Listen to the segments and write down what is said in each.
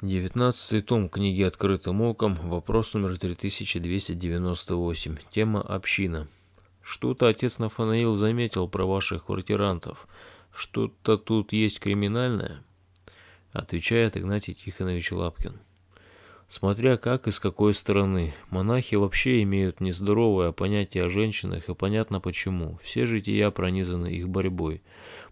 Девятнадцатый том книги «Открытым оком», вопрос номер 3298, тема «Община». Что-то отец Нафанаил заметил про ваших квартирантов. Что-то тут есть криминальное? Отвечает Игнатий Тихонович Лапкин. Смотря как и с какой стороны, монахи вообще имеют нездоровое понятие о женщинах, и понятно почему. Все жития пронизаны их борьбой.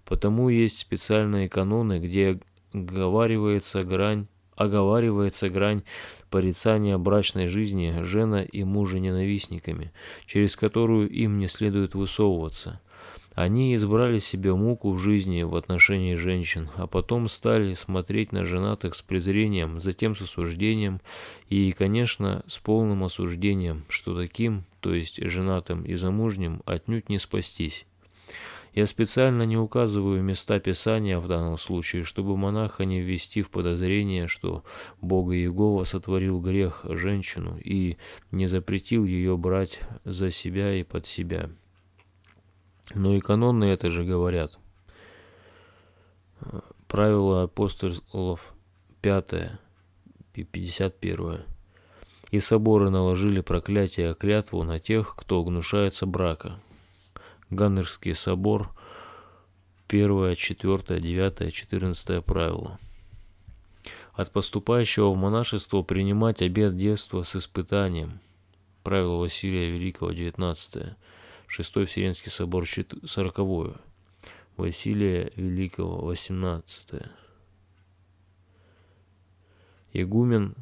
Потому есть специальные каноны, где говаривается грань оговаривается грань порицания брачной жизни жена и мужа ненавистниками, через которую им не следует высовываться. Они избрали себе муку в жизни в отношении женщин, а потом стали смотреть на женатых с презрением, затем с осуждением и, конечно, с полным осуждением, что таким, то есть женатым и замужним, отнюдь не спастись. Я специально не указываю места Писания в данном случае, чтобы монаха не ввести в подозрение, что Бог Иегова сотворил грех женщину и не запретил ее брать за себя и под себя. Но и каноны это же говорят. Правило апостолов 5 и 51. И соборы наложили проклятие и клятву на тех, кто гнушается брака, Ганнерский собор, 1, 4, 9, 14 правило. От поступающего в монашество принимать обед детства с испытанием. Правило Василия Великого, 19. 6 Вселенский собор, 40. Василия Великого, 18. Игумен,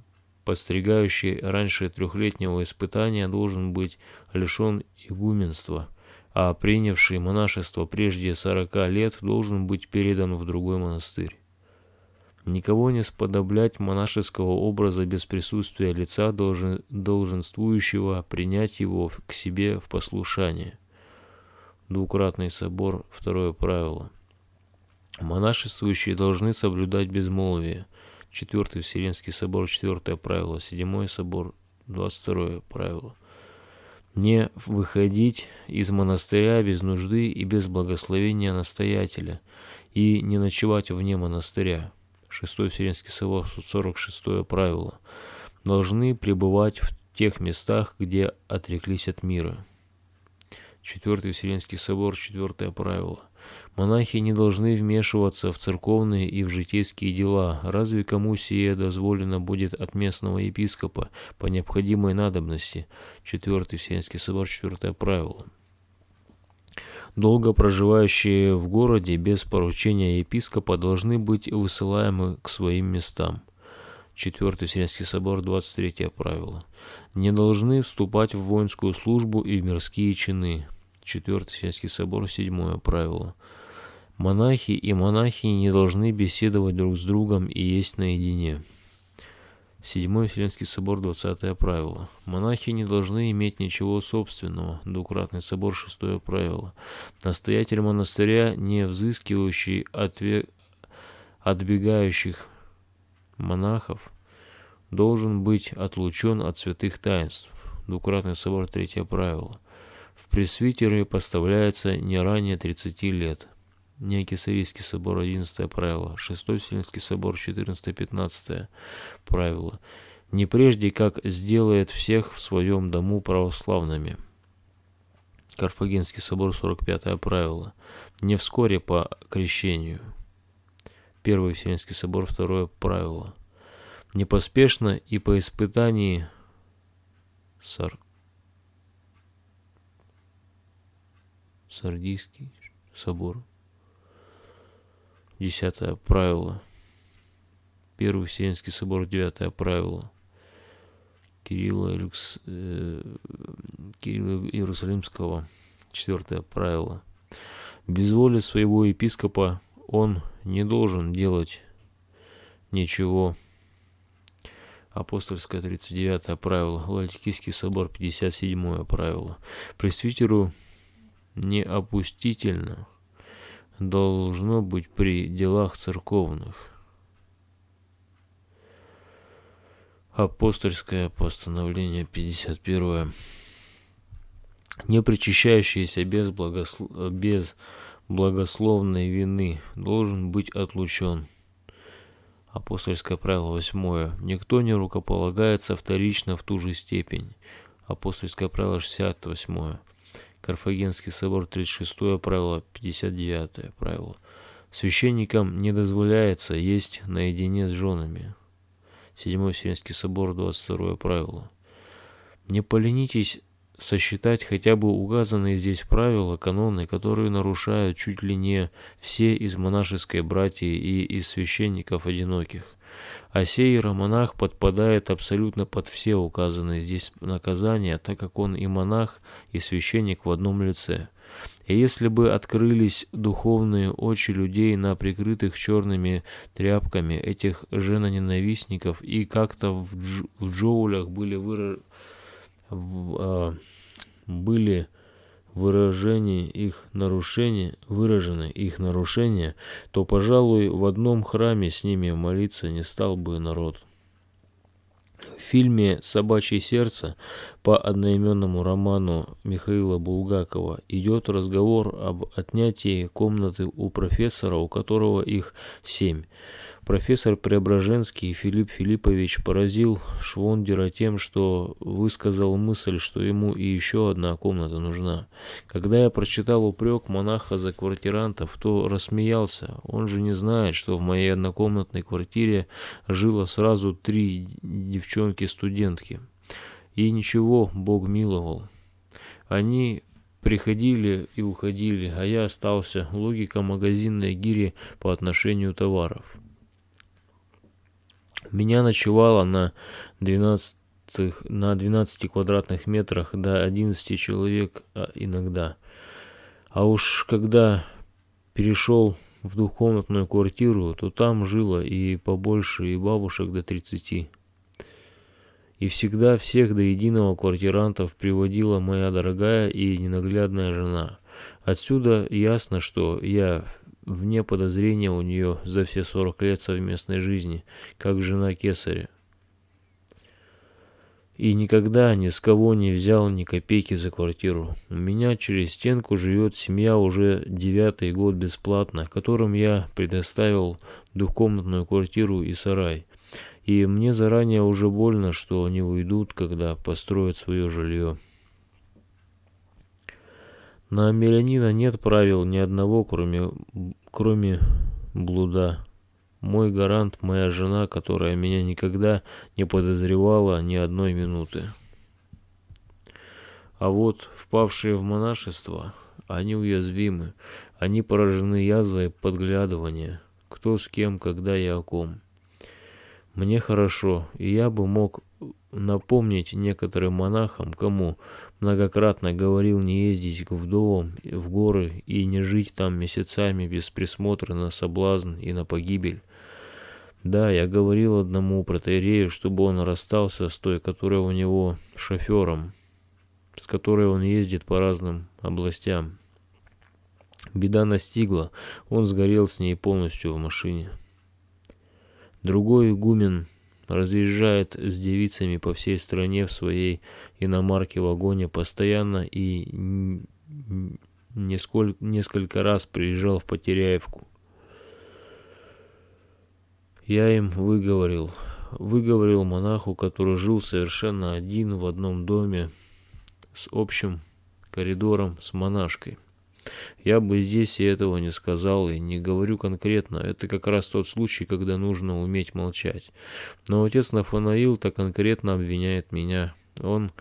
постригающий раньше трехлетнего испытания, должен быть лишен игуменства – а принявший монашество прежде сорока лет должен быть передан в другой монастырь. Никого не сподоблять монашеского образа без присутствия лица должен, долженствующего принять его к себе в послушание. Двукратный собор, второе правило. Монашествующие должны соблюдать безмолвие. Четвертый Вселенский собор, четвертое правило. Седьмой собор, двадцать второе правило не выходить из монастыря без нужды и без благословения настоятеля, и не ночевать вне монастыря. 6 Вселенский собор, 46 правило. Должны пребывать в тех местах, где отреклись от мира. 4 Вселенский собор, 4 правило – Монахи не должны вмешиваться в церковные и в житейские дела. Разве кому сие дозволено будет от местного епископа по необходимой надобности? Четвертый Вселенский собор, четвертое правило. Долго проживающие в городе без поручения епископа должны быть высылаемы к своим местам. Четвертый Вселенский собор, 23 правило. Не должны вступать в воинскую службу и в мирские чины. Четвертый Вселенский собор, 7 правило. Монахи и монахини не должны беседовать друг с другом и есть наедине. Седьмой Вселенский собор, 20 правило. Монахи не должны иметь ничего собственного, двукратный собор, 6 правило. Настоятель монастыря, не взыскивающий отве отбегающих монахов, должен быть отлучен от святых таинств, двукратный собор, 3 правило. В пресвитере поставляется не ранее 30 лет. Неокесарийский собор 11 правило, шестой Вселенский собор 14-15 правило. Не прежде, как сделает всех в своем дому православными. Карфагенский собор 45 правило. Не вскоре по крещению. Первый Вселенский собор, второе правило. Не поспешно и по испытании Сар... Сардийский собор Десятое правило. Первый Вселенский собор, девятое правило. Кирилла, Люкс, э, Кирилла Иерусалимского, четвертое правило. Без воли своего епископа он не должен делать ничего. Апостольское 39 правило, Латикийский собор 57 правило. Пресвитеру неопустительно должно быть при делах церковных. Апостольское постановление 51. Не причащающийся без, благослов... без благословной вины должен быть отлучен. Апостольское правило 8. Никто не рукополагается вторично в ту же степень. Апостольское правило 68. Карфагенский собор 36 правило, 59 правило. Священникам не дозволяется есть наедине с женами. 7 Вселенский собор, 22 правило. Не поленитесь сосчитать хотя бы указанные здесь правила, каноны, которые нарушают чуть ли не все из монашеской братьи и из священников одиноких – а сей романах подпадает абсолютно под все указанные здесь наказания, так как он и монах, и священник в одном лице. И если бы открылись духовные очи людей на прикрытых черными тряпками этих женоненавистников и как-то в, дж в джоулях были, выра... в, э, были выражение их нарушения, выражены их нарушения, то, пожалуй, в одном храме с ними молиться не стал бы народ. В фильме «Собачье сердце» по одноименному роману Михаила Булгакова идет разговор об отнятии комнаты у профессора, у которого их семь. Профессор Преображенский Филипп Филиппович поразил Швондера тем, что высказал мысль, что ему и еще одна комната нужна. Когда я прочитал упрек монаха за квартирантов, то рассмеялся. Он же не знает, что в моей однокомнатной квартире жило сразу три девчонки-студентки. И ничего, Бог миловал. Они приходили и уходили, а я остался логика магазинной гири по отношению товаров. Меня ночевало на 12, на 12 квадратных метрах до 11 человек а, иногда. А уж когда перешел в двухкомнатную квартиру, то там жило и побольше, и бабушек до 30. И всегда всех до единого квартирантов приводила моя дорогая и ненаглядная жена. Отсюда ясно, что я вне подозрения у нее за все 40 лет совместной жизни, как жена кесаря. И никогда ни с кого не взял ни копейки за квартиру. У меня через стенку живет семья уже девятый год бесплатно, которым я предоставил двухкомнатную квартиру и сарай. И мне заранее уже больно, что они уйдут, когда построят свое жилье. На Амелянина нет правил ни одного, кроме, кроме блуда. Мой гарант, моя жена, которая меня никогда не подозревала ни одной минуты. А вот впавшие в монашество, они уязвимы, они поражены язвой подглядывания, кто с кем, когда и о ком. Мне хорошо, и я бы мог напомнить некоторым монахам, кому многократно говорил не ездить в дом в горы и не жить там месяцами без присмотра на соблазн и на погибель. Да, я говорил одному протеерею, чтобы он расстался с той, которая у него шофером, с которой он ездит по разным областям. Беда настигла, он сгорел с ней полностью в машине. Другой игумен разъезжает с девицами по всей стране в своей иномарке вагоне постоянно и несколько, несколько раз приезжал в Потеряевку. Я им выговорил. Выговорил монаху, который жил совершенно один в одном доме с общим коридором с монашкой. Я бы здесь и этого не сказал, и не говорю конкретно. Это как раз тот случай, когда нужно уметь молчать. Но отец Нафанаил-то конкретно обвиняет меня. Он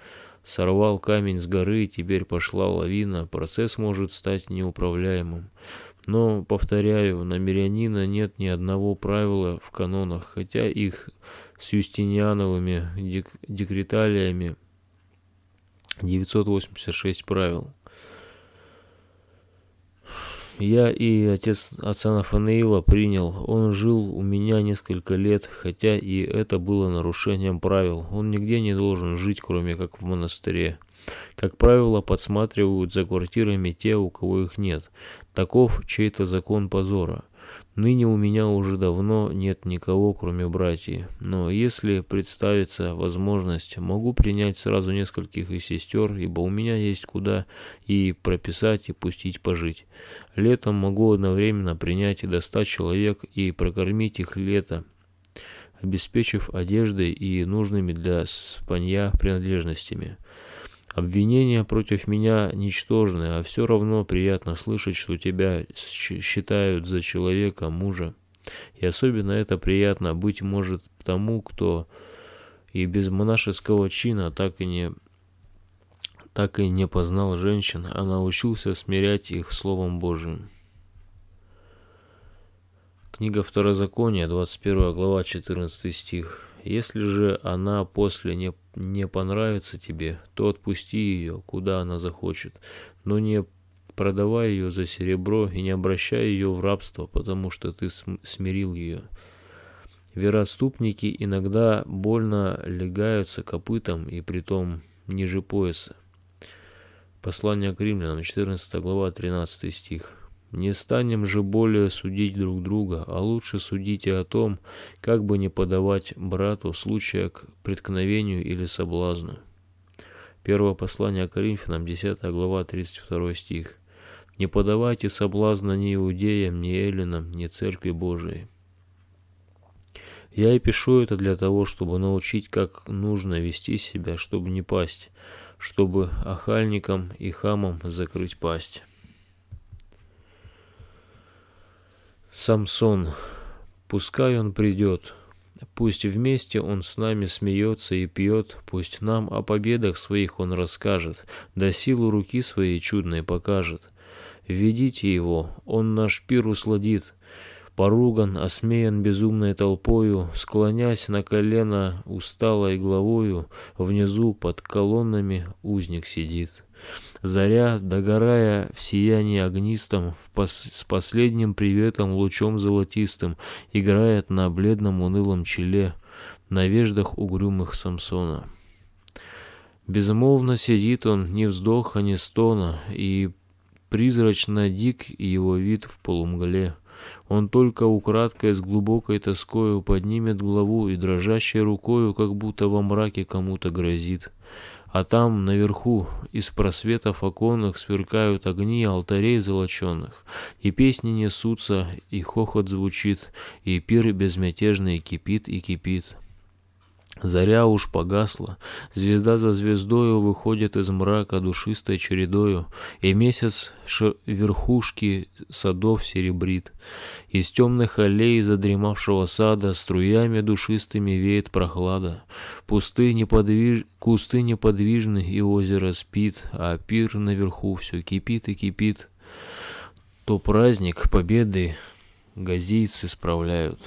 сорвал камень с горы, и теперь пошла лавина. Процесс может стать неуправляемым. Но, повторяю, на Мирянина нет ни одного правила в канонах, хотя их с юстиниановыми дек декреталиями 986 правил я и отец отца Нафанаила принял. Он жил у меня несколько лет, хотя и это было нарушением правил. Он нигде не должен жить, кроме как в монастыре. Как правило, подсматривают за квартирами те, у кого их нет. Таков чей-то закон позора. Ныне у меня уже давно нет никого, кроме братьев, но если представится возможность, могу принять сразу нескольких из сестер, ибо у меня есть куда и прописать, и пустить пожить. Летом могу одновременно принять до ста человек и прокормить их лето, обеспечив одеждой и нужными для спанья принадлежностями. Обвинения против меня ничтожны, а все равно приятно слышать, что тебя считают за человека, мужа. И особенно это приятно, быть может, тому, кто и без монашеского чина так и не так и не познал женщин, а научился смирять их Словом Божьим. Книга Второзакония, 21 глава, 14 стих. Если же она после не не понравится тебе, то отпусти ее, куда она захочет, но не продавай ее за серебро и не обращай ее в рабство, потому что ты смирил ее. Вероступники иногда больно легаются копытом и притом ниже пояса. Послание к римлянам, 14 глава, 13 стих. Не станем же более судить друг друга, а лучше судите о том, как бы не подавать брату случая к преткновению или соблазну. Первое послание Коринфянам, 10 глава, 32 стих. «Не подавайте соблазна ни иудеям, ни эллинам, ни церкви Божией». Я и пишу это для того, чтобы научить, как нужно вести себя, чтобы не пасть, чтобы охальникам и хамам закрыть пасть. Самсон, пускай он придет. Пусть вместе он с нами смеется и пьет, пусть нам о победах своих он расскажет, да силу руки своей чудной покажет. Ведите его, он наш пир усладит. Поруган, осмеян безумной толпою, склонясь на колено усталой главою, внизу под колоннами узник сидит. Заря, догорая в сиянии огнистом, в пос с последним приветом лучом золотистым, играет на бледном унылом челе, на веждах угрюмых Самсона. Безмолвно сидит он, ни вздоха, ни стона, и призрачно дик его вид в полумгле. Он только украдкой с глубокой тоскою поднимет главу и дрожащей рукою, как будто во мраке кому-то грозит. А там, наверху, из просветов оконных сверкают огни алтарей золоченных, и песни несутся, и хохот звучит, и пир безмятежный кипит и кипит. Заря уж погасла, звезда за звездою выходит из мрака душистой чередою, и месяц верхушки садов серебрит. Из темных аллей задремавшего сада струями душистыми веет прохлада. Пусты неподвиж... Кусты неподвижны, и озеро спит, а пир наверху все кипит и кипит. То праздник победы газийцы справляют.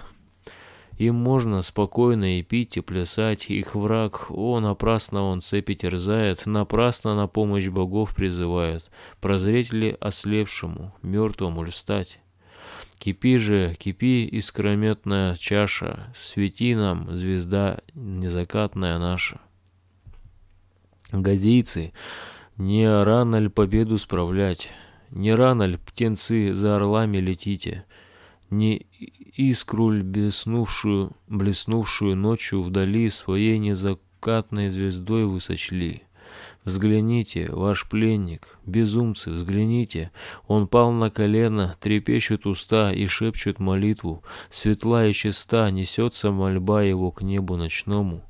Им можно спокойно и пить, и плясать, их враг, о, напрасно он цепи терзает, напрасно на помощь богов призывает, прозреть ли ослепшему, мертвому ль стать? Кипи же, кипи, искрометная чаша, свети нам, звезда незакатная наша. Газийцы, не рано ль победу справлять? Не рано ль, птенцы, за орлами летите? Не искру, блеснувшую, блеснувшую ночью вдали своей незакатной звездой вы сочли. Взгляните, ваш пленник, безумцы, взгляните. Он пал на колено, трепещет уста и шепчет молитву. Светла и чиста несется мольба его к небу ночному.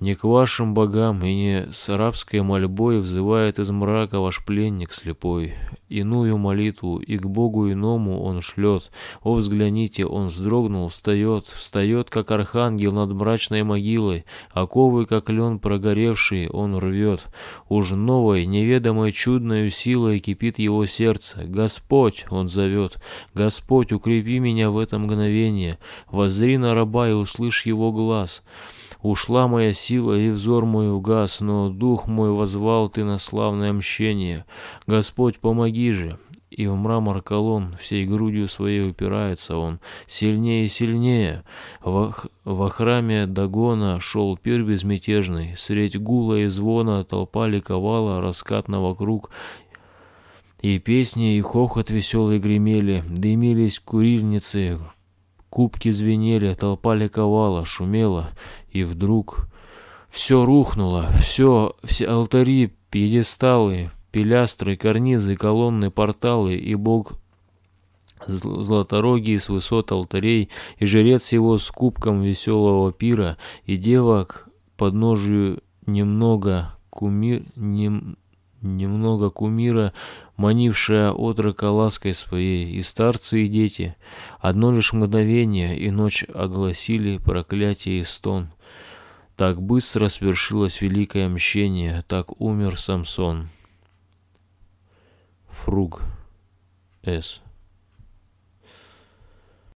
Не к вашим богам и не с арабской мольбой взывает из мрака ваш пленник слепой. Иную молитву и к Богу иному он шлет. О, взгляните, он вздрогнул, встает, встает, как архангел над мрачной могилой, оковы, как лен прогоревший, он рвет. Уж новой, неведомой чудной силой кипит его сердце. Господь, он зовет, Господь, укрепи меня в это мгновение, Возри на раба и услышь его глаз. Ушла моя сила, и взор мой угас, но дух мой возвал ты на славное мщение. Господь, помоги же!» И в мрамор колонн всей грудью своей упирается он, сильнее и сильнее. Во, во храме Дагона шел пир безмятежный, средь гула и звона толпа ликовала раскатно вокруг, и песни, и хохот веселый гремели, дымились курильницы, кубки звенели, толпа ликовала, шумела, и вдруг все рухнуло, все, все алтари, пьедесталы, пилястры, карнизы, колонны, порталы, и бог златорогий с высот алтарей, и жрец его с кубком веселого пира, и девок подножию немного кумир... Нем, немного кумира, манившая отрока лаской своей, и старцы, и дети. Одно лишь мгновение, и ночь огласили проклятие и стон. Так быстро свершилось великое мщение, так умер Самсон. Фруг С.